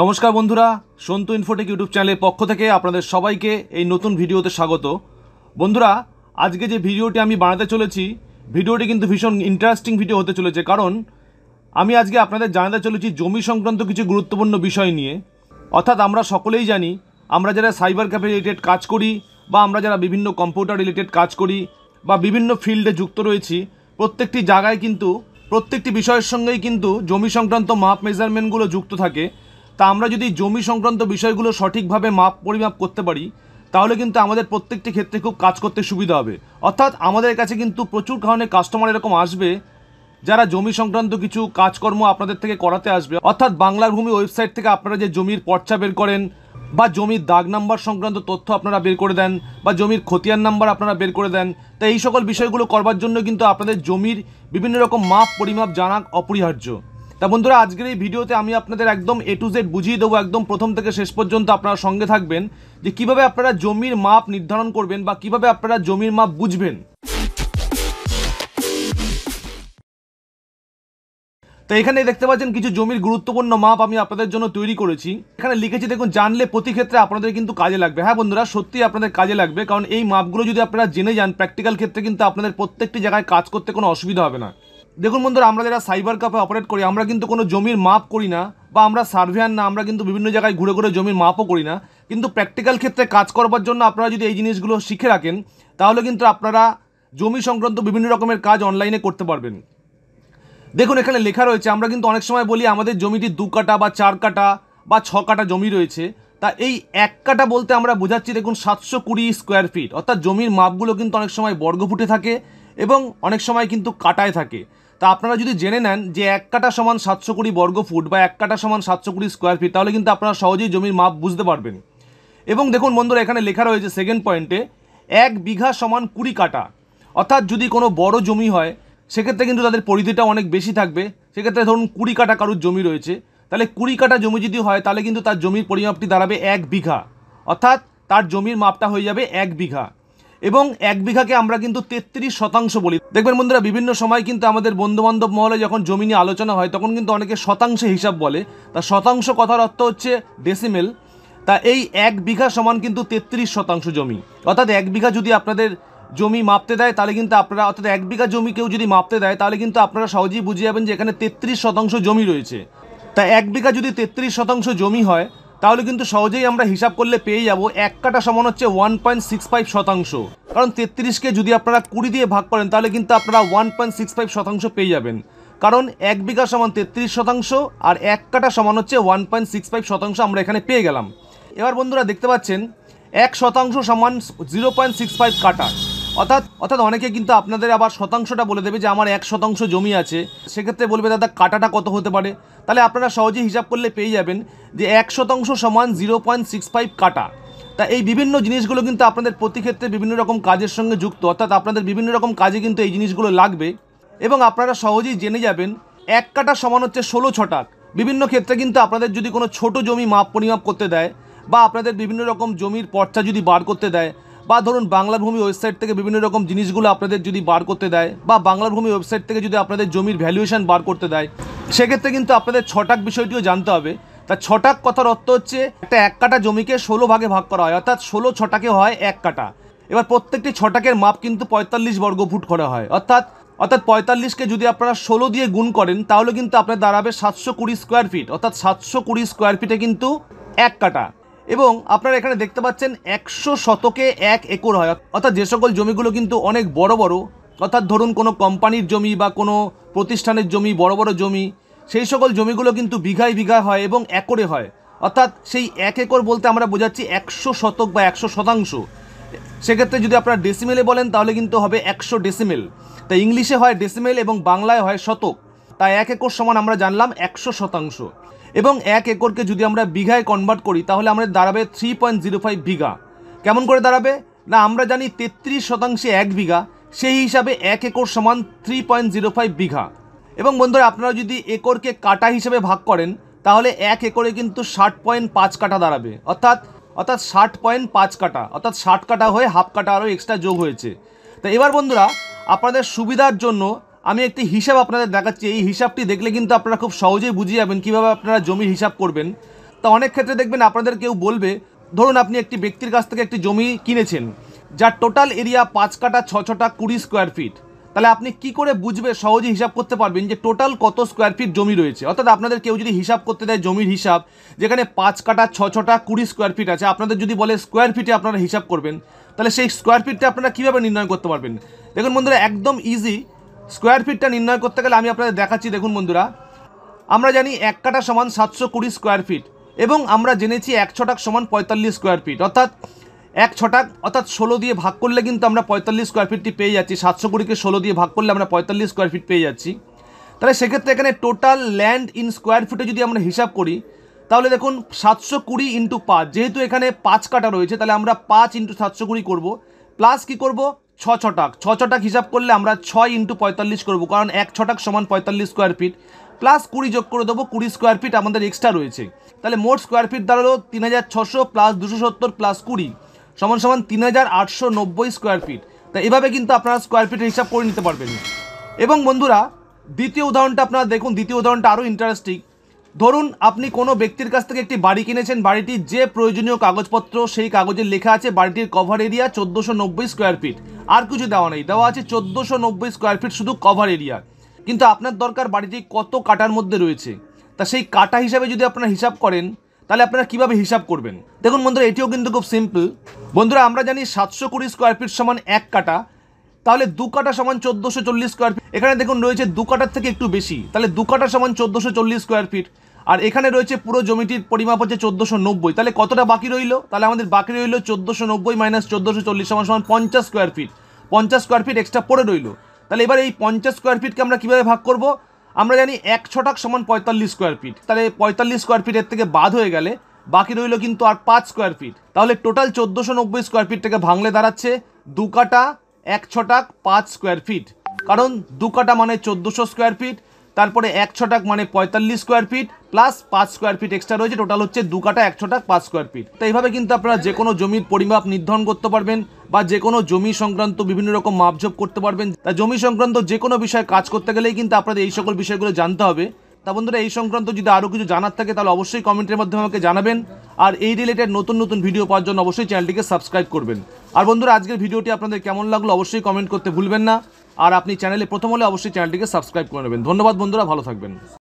নমস্কার বন্ধুরা Santu Infotech YouTube চ্যানেলের পক্ষ থেকে আপনাদের সবাইকে এই নতুন ভিডিওতে স্বাগত বন্ধুরা আজকে যে ভিডিওটি আমি বানাতে চলেছি ভিডিওটি কিন্তু ভীষণ ইন্টারেস্টিং ভিডিও হতে চলেছে কারণ আমি আজকে আপনাদের জানাতে চলেছি জমি সংক্রান্ত কিছু গুরুত্বপূর্ণ বিষয় নিয়ে অর্থাৎ আমরা সকলেই জানি আমরা যারা সাইবার ক্যাফে রিলেটেড কাজ করি বা আমরা যারা বিভিন্ন কম্পিউটার রিলেটেড কাজ করি বা বিভিন্ন ফিল্ডে যুক্ত রয়েছি প্রত্যেকটি জায়গায় কিন্তু প্রত্যেকটি বিষয়ের সঙ্গেই কিন্তু জমি সংক্রান্ত মাপ মেজারমেন্টগুলো যুক্ত থাকে তা আমরা যদি জমি সংক্রান্ত বিষয়গুলো সঠিকভাবে মাপ পরিমাপ করতে পারি তাহলে কিন্তু আমাদের প্রত্যেকটি ক্ষেত্রে খুব কাজ করতে সুবিধা হবে অর্থাৎ আমাদের কাছে কিন্তু প্রচুর কারণে কাস্টমার এরকম আসবে যারা জমি সংক্রান্ত কিছু কাজকর্ম আপনাদের থেকে করাতে আসবে অর্থাৎ বাংলার ভূমি ওয়েবসাইট থেকে আপনারা যে জমির পর্চা বের করেন বা জমির দাগ নাম্বার সংক্রান্ত তথ্য আপনারা বের করে দেন বা জমির খতিয়ান নাম্বার আপনারা বের করে দেন তা এই সকল বিষয়গুলো করবার জন্য কিন্তু আপনাদের জমির বিভিন্ন রকম মাপ পরিমাপ জানা অপরিহার্য তা বন্ধুরা আজকের এই ভিডিওতে আমি আপনাদের একদম এ টু জেড বুঝিয়ে দেবো একদম প্রথম থেকে শেষ পর্যন্ত আপনারা সঙ্গে থাকবেন যে কিভাবে আপনারা জমির মাপ নির্ধারণ করবেন বা কিভাবে আপনারা জমির মাপ বুঝবেন তো এখানে দেখতে পাচ্ছেন কিছু জমির গুরুত্বপূর্ণ মাপ আমি আপনাদের জন্য তৈরি করেছি এখানে লিখেছি দেখুন জানলে প্রতি ক্ষেত্রে আপনাদের কিন্তু কাজে লাগবে হ্যাঁ বন্ধুরা সত্যি আপনাদের কাজে লাগবে কারণ এই মাপগুলো যদি আপনারা জেনে যান প্র্যাকটিক্যাল ক্ষেত্রে কিন্তু আপনাদের প্রত্যেকটি জায়গায় কাজ করতে কোনো অসুবিধা হবে না দেখুন বন্ধুরা আমরা যারা সাইবার কাপে অপারেট করি আমরা কিন্তু কোনো জমির মাপ করি না বা আমরা সার্ভেয়ার না আমরা কিন্তু বিভিন্ন জায়গায় ঘুরে ঘুরে জমির মাপও করি না কিন্তু প্র্যাকটিক্যাল ক্ষেত্রে কাজ করবার জন্য আপনারা যদি এই জিনিসগুলো শিখে রাখেন তাহলে কিন্তু আপনারা জমি সংক্রান্ত বিভিন্ন রকমের কাজ অনলাইনে করতে পারবেন দেখুন এখানে লেখা রয়েছে আমরা কিন্তু অনেক সময় বলি আমাদের জমিটি দু কাটা বা চার কাটা বা ছ কাটা জমি রয়েছে তা এই এক কাটা বলতে আমরা বোঝাচ্ছি দেখুন সাতশো কুড়ি স্কোয়ার ফিট অর্থাৎ জমির মাপগুলো কিন্তু অনেক সময় বর্গফুটে থাকে এবং অনেক সময় কিন্তু কাটায় থাকে তা আপনারা যদি জেনে নেন যে এক কাটা সমান সাতশো কুড়ি বর্গ ফুট বা এক কাটা সমান সাতশো কুড়ি স্কোয়ার ফিট তাহলে কিন্তু আপনারা সহজেই জমির মাপ বুঝতে পারবেন এবং দেখুন বন্ধুরা এখানে লেখা রয়েছে সেকেন্ড পয়েন্টে এক বিঘা সমান কুড়ি কাটা অর্থাৎ যদি কোনো বড় জমি হয় সেক্ষেত্রে কিন্তু তাদের পরিধিটা অনেক বেশি থাকবে সেক্ষেত্রে ধরুন কুড়ি কাটা কারুর জমি রয়েছে তাহলে কুড়ি কাটা জমি যদি হয় তাহলে কিন্তু তার জমির পরিমাপটি দাঁড়াবে এক বিঘা অর্থাৎ তার জমির মাপটা হয়ে যাবে এক বিঘা এবং এক বিঘাকে আমরা কিন্তু তেত্রিশ শতাংশ বলি দেখবেন বন্ধুরা বিভিন্ন সময় কিন্তু আমাদের বন্ধুবান্ধব মহলে যখন জমি নিয়ে আলোচনা হয় তখন কিন্তু অনেকে শতাংশ হিসাব বলে তা শতাংশ কথার অর্থ হচ্ছে ডেসিমেল তা এই এক বিঘা সমান কিন্তু তেত্রিশ শতাংশ জমি অর্থাৎ এক বিঘা যদি আপনাদের জমি মাপতে দেয় তাহলে কিন্তু আপনারা অর্থাৎ এক বিঘা জমি কেউ যদি মাপতে দেয় তাহলে কিন্তু আপনারা সহজেই বুঝে যাবেন যে এখানে তেত্রিশ শতাংশ জমি রয়েছে তা এক বিঘা যদি তেত্রিশ শতাংশ জমি হয় তাহলে কিন্তু সহজেই আমরা হিসাব করলে পেয়ে যাব এক কাটা সমান হচ্ছে ওয়ান পয়েন্ট সিক্স ফাইভ শতাংশ কারণ তেত্রিশকে যদি আপনারা কুড়ি দিয়ে ভাগ করেন তাহলে কিন্তু আপনারা ওয়ান পয়েন্ট সিক্স ফাইভ শতাংশ পেয়ে যাবেন কারণ এক বিঘা সমান তেত্রিশ শতাংশ আর এক কাটা সমান হচ্ছে ওয়ান পয়েন্ট সিক্স ফাইভ শতাংশ আমরা এখানে পেয়ে গেলাম এবার বন্ধুরা দেখতে পাচ্ছেন এক শতাংশ সমান জিরো পয়েন্ট সিক্স ফাইভ কাটা অর্থাৎ অর্থাৎ অনেকে কিন্তু আপনাদের আবার শতাংশটা বলে দেবে যে আমার এক শতাংশ জমি আছে সেক্ষেত্রে বলবে দাদা কাটাটা কত হতে পারে তাহলে আপনারা সহজে হিসাব করলে পেয়ে যাবেন যে এক শতাংশ সমান জিরো পয়েন্ট সিক্স ফাইভ কাটা তা এই বিভিন্ন জিনিসগুলো কিন্তু আপনাদের প্রতি ক্ষেত্রে বিভিন্ন রকম কাজের সঙ্গে যুক্ত অর্থাৎ আপনাদের বিভিন্ন রকম কাজে কিন্তু এই জিনিসগুলো লাগবে এবং আপনারা সহজেই জেনে যাবেন এক কাটা সমান হচ্ছে ষোলো ছটাক বিভিন্ন ক্ষেত্রে কিন্তু আপনাদের যদি কোনো ছোট জমি মাপ পরিমাপ করতে দেয় বা আপনাদের বিভিন্ন রকম জমির পর্চা যদি বার করতে দেয় বা ধরুন বাংলা ভূমি ওয়েবসাইট থেকে বিভিন্ন রকম জিনিসগুলো আপনাদের যদি বার করতে দেয় বা বাংলা ভূমি ওয়েবসাইট থেকে যদি আপনাদের জমির ভ্যালুয়েশান বার করতে দেয় সেক্ষেত্রে কিন্তু আপনাদের ছটাক বিষয়টিও জানতে হবে তা ছটাক কথার অর্থ হচ্ছে একটা এক কাটা জমিকে ষোলো ভাগে ভাগ করা হয় অর্থাৎ ষোলো ছটাকে হয় এক কাটা এবার প্রত্যেকটি ছটাকের মাপ কিন্তু পঁয়তাল্লিশ বর্গ ফুট করা হয় অর্থাৎ অর্থাৎ পঁয়তাল্লিশকে যদি আপনারা ষোলো দিয়ে গুণ করেন তাহলে কিন্তু আপনার দাঁড়াবে সাতশো কুড়ি স্কোয়ার ফিট অর্থাৎ সাতশো কুড়ি স্কোয়ার ফিটে কিন্তু এক কাটা এবং আপনারা এখানে দেখতে পাচ্ছেন একশো শতকে এক একর হয় অর্থাৎ যে সকল জমিগুলো কিন্তু অনেক বড় বড় অর্থাৎ ধরুন কোনো কোম্পানির জমি বা কোনো প্রতিষ্ঠানের জমি বড় বড় জমি সেই সকল জমিগুলো কিন্তু বিঘায় বিঘা হয় এবং একরে হয় অর্থাৎ সেই এক একর বলতে আমরা বোঝাচ্ছি একশো শতক বা একশো শতাংশ সেক্ষেত্রে যদি আপনারা ডেসিমেলে বলেন তাহলে কিন্তু হবে একশো ডেসিমেল তাই ইংলিশে হয় ডেসিমেল এবং বাংলায় হয় শতক তাই এক একর সমান আমরা জানলাম একশো শতাংশ এবং এক একরকে যদি আমরা বিঘায় কনভার্ট করি তাহলে আমাদের দাঁড়াবে three point zero five bigha কেমন করে দাঁড়াবে না আমরা জানি তেত্রিশ শতাংশে এক বিঘা সেই হিসাবে এক একর সমান three point zero five bigha এবং বন্ধুরা আপনারা যদি একরকে কাটা হিসেবে ভাগ করেন তাহলে এক একরে কিন্তু ষাট পয়েন্ট পাঁচ কাটা দাঁড়াবে অর্থাৎ অর্থাৎ ষাট পয়েন্ট পাঁচ কাটা অর্থাৎ ষাট কাটা হয়ে হাফ কাটা আরও এক্সট্রা যোগ হয়েছে তা এবার বন্ধুরা আপনাদের সুবিধার জন্য আমি একটি হিসাব আপনাদের দেখাচ্ছি এই হিসাবটি দেখলে কিন্তু আপনারা খুব সহজেই বুঝে যাবেন কীভাবে আপনারা জমির হিসাব করবেন তা অনেক ক্ষেত্রে দেখবেন আপনাদের কেউ বলবে ধরুন আপনি একটি ব্যক্তির কাছ থেকে একটি জমি কিনেছেন যার টোটাল এরিয়া পাঁচ কাটা ছ ছটা কুড়ি স্কোয়ার ফিট তাহলে আপনি কি করে বুঝবে সহজে হিসাব করতে পারবেন যে টোটাল কত স্কোয়ার ফিট জমি রয়েছে অর্থাৎ আপনাদের কেউ যদি হিসাব করতে দেয় জমির হিসাব যেখানে পাঁচ কাটা ছ ছটা কুড়ি স্কোয়ার ফিট আছে আপনাদের যদি বলে স্কোয়ার ফিটে আপনারা হিসাব করবেন তাহলে সেই স্কোয়ার ফিটটা আপনারা কীভাবে নির্ণয় করতে পারবেন দেখুন বন্ধুরা একদম ইজি স্কোয়ার ফিটটা নির্ণয় করতে গেলে আমি আপনাদের দেখাচ্ছি দেখুন বন্ধুরা আমরা জানি এক কাটা সমান সাতশো কুড়ি স্কোয়ার ফিট এবং আমরা জেনেছি এক ছটাক সমান পঁয়তাল্লিশ স্কোয়ার ফিট অর্থাৎ এক ছটাক অর্থাৎ ষোলো দিয়ে ভাগ করলে কিন্তু আমরা পঁয়তাল্লিশ স্কোয়ার ফিটটি পেয়ে যাচ্ছি সাতশো কুড়িকে ষোলো দিয়ে ভাগ করলে আমরা পঁয়তাল্লিশ স্কোয়ার ফিট পেয়ে যাচ্ছি তাহলে সেক্ষেত্রে এখানে টোটাল ল্যান্ড ইন স্কোয়ার ফিটে যদি আমরা হিসাব করি তাহলে দেখুন সাতশো কুড়ি ইন্টু পাঁচ যেহেতু এখানে পাঁচ কাটা রয়েছে তাহলে আমরা পাঁচ ইন্টু সাতশো কুড়ি করবো প্লাস কী করবো ছ ছটাক ছ ছটাক হিসাব করলে আমরা ছয় ইন্টু পঁয়তাল্লিশ করবো কারণ এক ছটাক সমান পঁয়তাল্লিশ স্কোয়ার ফিট প্লাস কুড়ি যোগ করে দেবো কুড়ি স্কোয়ার ফিট আমাদের এক্সট্রা রয়েছে তাহলে মোট স্কোয়ার ফিট দাঁড়ালো তিন হাজার ছশো প্লাস দুশো সত্তর প্লাস কুড়ি সমান সমান তিন হাজার আটশো নব্বই স্কোয়ার ফিট তা এভাবে কিন্তু আপনারা স্কোয়ার ফিটের হিসাব করে নিতে পারবেন এবং বন্ধুরা দ্বিতীয় উদাহরণটা আপনারা দেখুন দ্বিতীয় উদাহরণটা আরও ইন্টারেস্টিং ধরুন আপনি কোনো ব্যক্তির কাছ থেকে একটি বাড়ি কিনেছেন বাড়িটির যে প্রয়োজনীয় কাগজপত্র সেই কাগজে লেখা আছে বাড়িটির কভার এরিয়া চোদ্দোশো নব্বই স্কোয়ার ফিট আর কিছু দেওয়া নেই দেওয়া আছে চোদ্দোশো নব্বই স্কোয়ার ফিট শুধু কভার এরিয়া কিন্তু আপনার দরকার বাড়িটি কত কাটার মধ্যে রয়েছে তা সেই কাটা হিসাবে যদি আপনারা হিসাব করেন তাহলে আপনারা কিভাবে হিসাব করবেন দেখুন বন্ধুরা এটিও কিন্তু খুব সিম্পল বন্ধুরা আমরা জানি সাতশো কুড়ি স্কোয়ার ফিট সমান এক কাটা তাহলে দু কাটা সমান চোদ্দোশো চল্লিশ স্কোয়ার ফিট এখানে দেখুন রয়েছে দু কাটার থেকে একটু বেশি তাহলে দু কাটা সমান চোদ্দোশো চল্লিশ স্কোয়ার ফিট আর এখানে রয়েছে পুরো জমিটির পরিমাপ হচ্ছে চোদ্দোশো নব্বই তাহলে কতটা বাকি রইল তাহলে আমাদের বাকি রইল চোদ্দোশো নব্বই মাইনাস চোদ্দোশো চল্লিশ সমান সমান পঞ্চাশ স্কোয়ার ফিট পঞ্চাশ স্কোয়ার ফিট এক্সট্রা পড়ে রইল তাহলে এবার এই পঞ্চাশ স্কোয়ার ফিটকে আমরা কীভাবে ভাগ করব আমরা জানি এক ছটাক সমান পঁয়তাল্লিশ স্কোয়ার ফিট তাহলে পঁয়তাল্লিশ স্কোয়ার ফিটের থেকে বাদ হয়ে গেলে বাকি রইল কিন্তু আর পাঁচ স্কোয়ার ফিট তাহলে টোটাল চোদ্দোশো নব্বই স্কোয়ার ফিটটাকে ভাঙলে দাঁড়াচ্ছে দু কাটা এক ছটাক পাঁচ স্কোয়ার ফিট কারণ দু কাটা মানে চোদ্দোশো স্কোয়ার ফিট তারপরে এক ছটাক মানে পঁয়তাল্লিশ স্কোয়ার ফিট প্লাস পাঁচ স্কোয়ার ফিট এক্সট্রা রয়েছে টোটাল হচ্ছে দু কাটা এক ছটাক পাঁচ স্কোয়ার ফিট তো এইভাবে কিন্তু আপনারা যে কোনো জমির পরিমাপ নির্ধারণ করতে পারবেন বা যে কোনো জমি সংক্রান্ত বিভিন্ন রকম মাপঝোপ করতে পারবেন তা জমি সংক্রান্ত যে কোনো বিষয়ে কাজ করতে গেলেই কিন্তু আপনাদের এই সকল বিষয়গুলো জানতে হবে তা বন্ধুরা এই সংক্রান্ত যদি আরও কিছু জানার থাকে তাহলে অবশ্যই কমেন্টের মাধ্যমে আমাকে জানাবেন আর এই রিলেটেড নতুন নতুন ভিডিও পাওয়ার জন্য অবশ্যই চ্যানেলটিকে সাবস্ক্রাইব করবেন আর বন্ধুরা আজকের ভিডিওটি আপনাদের কেমন লাগলো অবশ্যই কমেন্ট করতে ভুলবেন না আর আপনি চ্যানেলে প্রথম হলে অবশ্যই চ্যানেলটিকে সাবস্ক্রাইব করে নেবেন ধন্যবাদ বন্ধুরা ভালো থাকবেন